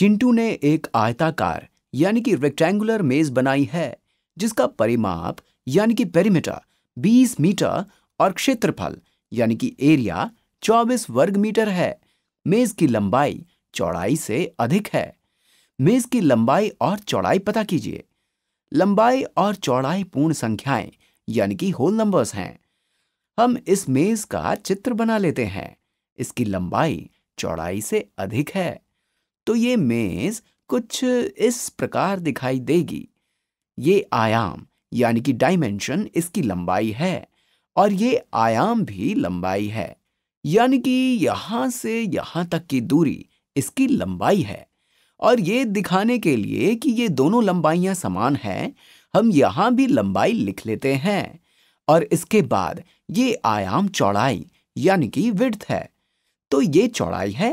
चिंटू ने एक आयताकार यानी कि रेक्टेंगुलर मेज बनाई है जिसका परिमाप यानी कि पेरीमीटर 20 मीटर और क्षेत्रफल यानी कि एरिया 24 वर्ग मीटर है मेज की लंबाई चौड़ाई से अधिक है मेज की लंबाई और चौड़ाई पता कीजिए लंबाई और चौड़ाई पूर्ण संख्याएं यानी कि होल नंबर्स हैं हम इस मेज का चित्र बना लेते हैं इसकी लंबाई चौड़ाई से अधिक है तो ये मेज कुछ इस प्रकार दिखाई देगी ये आयाम यानी कि डायमेंशन इसकी लंबाई है और ये आयाम भी लंबाई है यानी कि यहां से यहां तक की दूरी इसकी लंबाई है और ये दिखाने के लिए कि ये दोनों लंबाइयां समान हैं हम यहां भी लंबाई लिख लेते हैं और इसके बाद ये आयाम चौड़ाई यानी कि विड्थ है तो ये चौड़ाई है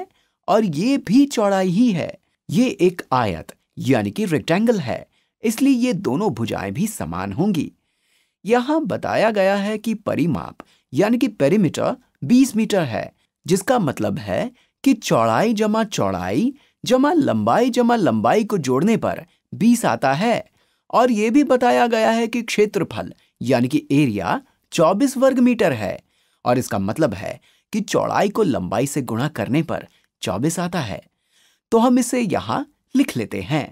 और ये भी चौड़ाई ही है ये एक आयत यानी कि रेक्टेंगल है इसलिए ये दोनों भुजाएं भी समान होंगी यहां बताया गया है कि परिमाप यानी कि पेरीमीटर 20 मीटर है जिसका मतलब है कि चौड़ाई जमा चौड़ाई जमा लंबाई जमा लंबाई को जोड़ने पर 20 आता है और यह भी बताया गया है कि क्षेत्रफल यानी कि एरिया 24 वर्ग मीटर है और इसका मतलब है कि चौड़ाई को लंबाई से गुणा करने पर चौबीस आता है तो हम इसे यहां लिख लेते हैं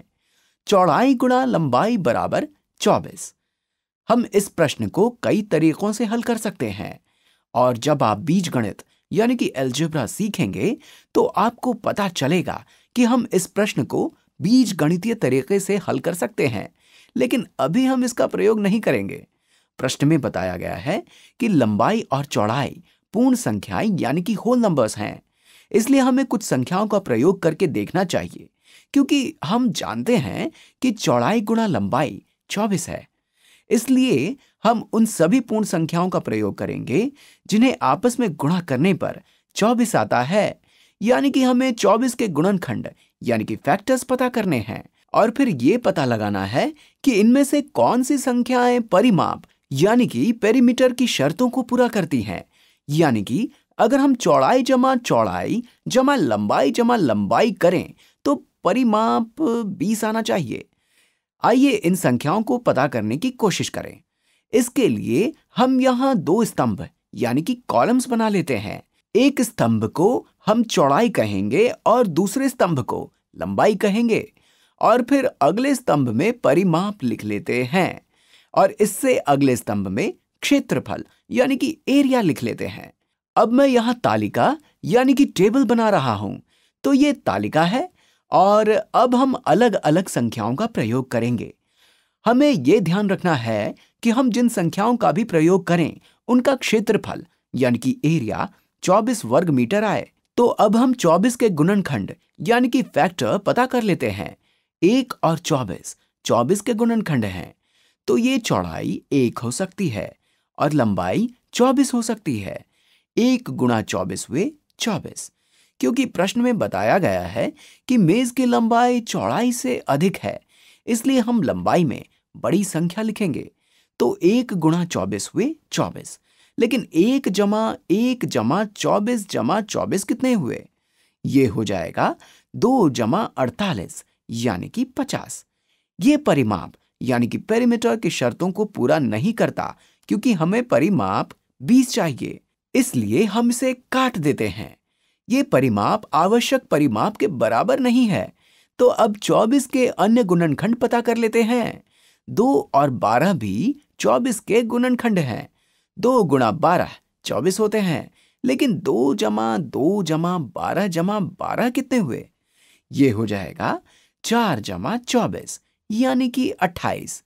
चौड़ाई गुणा लंबाई बराबर चौबीस हम इस प्रश्न को कई तरीकों से हल कर सकते हैं और जब आप बीज गणित यानी कि एल्जेब्रा सीखेंगे तो आपको पता चलेगा कि हम इस प्रश्न को बीज गणितीय तरीके से हल कर सकते हैं लेकिन अभी हम इसका प्रयोग नहीं करेंगे प्रश्न में बताया गया है कि लंबाई और चौड़ाई पूर्ण संख्याएं यानी कि होल नंबर्स हैं इसलिए हमें कुछ संख्याओं का प्रयोग करके देखना चाहिए क्योंकि हम जानते हैं कि चौड़ाई गुणा लंबाई चौबीस है इसलिए हम उन सभी पूर्ण संख्याओं का प्रयोग करेंगे जिन्हें आपस में गुणा करने पर चौबीस आता है यानी कि हमें चौबीस के गुणनखंड यानी कि फैक्टर्स पता करने हैं और फिर ये पता लगाना है कि इनमें से कौन सी संख्याएं परिमाप यानी कि पेरीमीटर की शर्तों को पूरा करती हैं यानी कि अगर हम चौड़ाई जमा चौड़ाई जमा लंबाई जमा लंबाई करें तो परिमाप 20 आना चाहिए आइए इन संख्याओं को पता करने की कोशिश करें इसके लिए हम यहाँ दो स्तंभ यानी कि कॉलम्स बना लेते हैं एक स्तंभ को हम चौड़ाई कहेंगे और दूसरे स्तंभ को लंबाई कहेंगे और फिर अगले स्तंभ में परिमाप लिख लेते हैं और इससे अगले स्तंभ में क्षेत्रफल यानी कि एरिया लिख लेते हैं अब मैं यहाँ तालिका यानी कि टेबल बना रहा हूँ तो ये तालिका है और अब हम अलग अलग संख्याओं का प्रयोग करेंगे हमें ये ध्यान रखना है कि हम जिन संख्याओं का भी प्रयोग करें उनका क्षेत्रफल यानी कि एरिया 24 वर्ग मीटर आए तो अब हम 24 के गुणनखंड यानी कि फैक्टर पता कर लेते हैं एक और 24 24 के गुणनखंड हैं तो ये चौड़ाई एक हो सकती है और लंबाई 24 हो सकती है एक गुणा चौबीस हुए चौबीस क्योंकि प्रश्न में बताया गया है कि मेज की लंबाई चौड़ाई से अधिक है इसलिए हम लंबाई में बड़ी संख्या लिखेंगे तो एक गुणा चौबीस हुए चौबीस लेकिन एक जमा एक जमा चौबीस जमा चौबीस कितने हुए ये हो जाएगा दो जमा अड़तालीस यानी कि पचास ये परिमाप यानी कि पेरीमीटर की शर्तों को पूरा नहीं करता क्योंकि हमें परिमाप बीस चाहिए इसलिए हम इसे काट देते हैं ये परिमाप आवश्यक परिमाप के बराबर नहीं है तो अब 24 के अन्य गुणनखंड पता कर लेते हैं दो और बारह भी 24 के गुणनखंड हैं दो गुणा बारह चौबीस होते हैं लेकिन दो जमा दो जमा बारह जमा बारह कितने हुए ये हो जाएगा चार जमा चौबीस यानी कि अट्ठाईस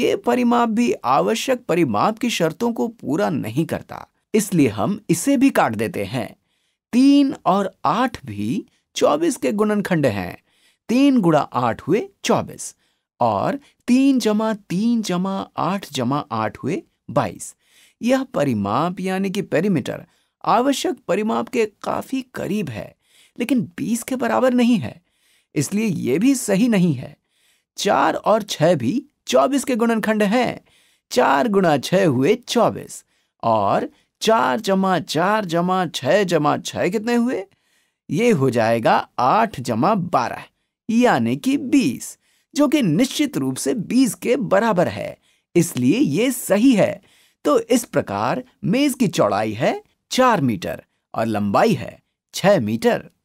ये परिमाप भी आवश्यक परिमाप की शर्तों को पूरा नहीं करता इसलिए हम इसे भी काट देते हैं तीन और आठ भी चौबीस के गुणनखंड हैं तीन गुणा आठ हुए चौबीस और तीन जमा तीन जमा आठ जमा आठ हुए बाईस यह परिमाप यानी कि पेरीमीटर आवश्यक परिमाप के काफी करीब है लेकिन बीस के बराबर नहीं है इसलिए यह भी सही नहीं है चार और छह भी चौबीस के गुणनखंड हैं चार गुणा छह हुए चौबीस और चार जमा चार जमा छः जमा छः कितने हुए ये हो जाएगा आठ जमा बारह यानी कि बीस जो कि निश्चित रूप से बीस के बराबर है इसलिए ये सही है तो इस प्रकार मेज की चौड़ाई है चार मीटर और लंबाई है छह मीटर